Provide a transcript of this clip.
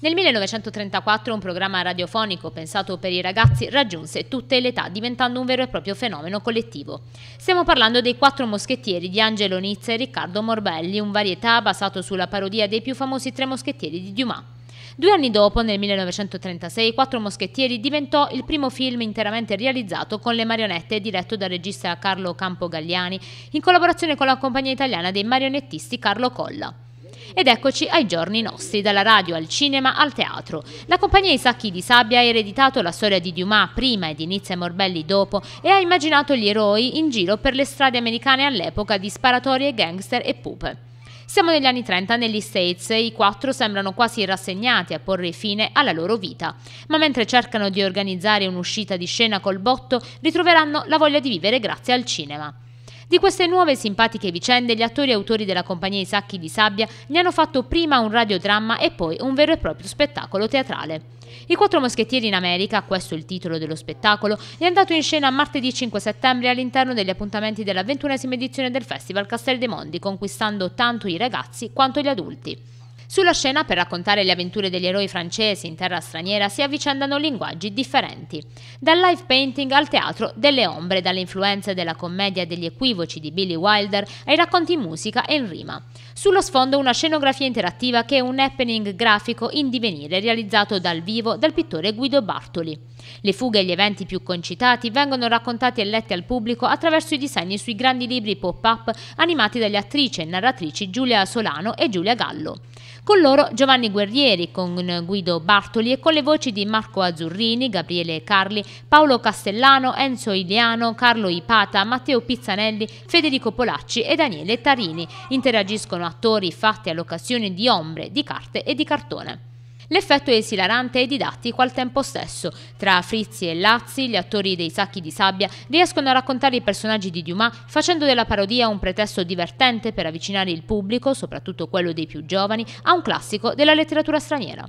Nel 1934 un programma radiofonico pensato per i ragazzi raggiunse tutte le età diventando un vero e proprio fenomeno collettivo. Stiamo parlando dei Quattro Moschettieri di Angelo Nizza e Riccardo Morbelli, un varietà basato sulla parodia dei più famosi Tre Moschettieri di Dumas. Due anni dopo, nel 1936, Quattro Moschettieri diventò il primo film interamente realizzato con le marionette diretto dal regista Carlo Campo Galliani in collaborazione con la compagnia italiana dei marionettisti Carlo Colla. Ed eccoci ai giorni nostri, dalla radio al cinema al teatro. La compagnia I Sacchi di Sabbia ha ereditato la storia di Dumas prima e di Nizza e Morbelli dopo e ha immaginato gli eroi in giro per le strade americane all'epoca di sparatorie, gangster e pupe. Siamo negli anni 30 negli States e i quattro sembrano quasi rassegnati a porre fine alla loro vita, ma mentre cercano di organizzare un'uscita di scena col botto, ritroveranno la voglia di vivere grazie al cinema. Di queste nuove e simpatiche vicende gli attori e autori della compagnia I Sacchi di Sabbia ne hanno fatto prima un radiodramma e poi un vero e proprio spettacolo teatrale. I quattro moschettieri in America, questo è il titolo dello spettacolo, è andato in scena martedì 5 settembre all'interno degli appuntamenti della ventunesima edizione del Festival Castel dei Mondi, conquistando tanto i ragazzi quanto gli adulti. Sulla scena per raccontare le avventure degli eroi francesi in terra straniera si avvicendano linguaggi differenti, dal live painting al teatro delle ombre, dalle influenze della commedia degli equivoci di Billy Wilder ai racconti in musica e in rima. Sullo sfondo una scenografia interattiva che è un happening grafico in divenire realizzato dal vivo dal pittore Guido Bartoli. Le fughe e gli eventi più concitati vengono raccontati e letti al pubblico attraverso i disegni sui grandi libri pop-up animati dalle attrici e narratrici Giulia Solano e Giulia Gallo. Con loro Giovanni Guerrieri, con Guido Bartoli e con le voci di Marco Azzurrini, Gabriele Carli, Paolo Castellano, Enzo Iliano, Carlo Ipata, Matteo Pizzanelli, Federico Polacci e Daniele Tarini. Interagiscono attori fatti all'occasione di ombre, di carte e di cartone. L'effetto è esilarante e didattico al tempo stesso. Tra Frizzi e Lazzi, gli attori dei sacchi di sabbia riescono a raccontare i personaggi di Dumas facendo della parodia un pretesto divertente per avvicinare il pubblico, soprattutto quello dei più giovani, a un classico della letteratura straniera.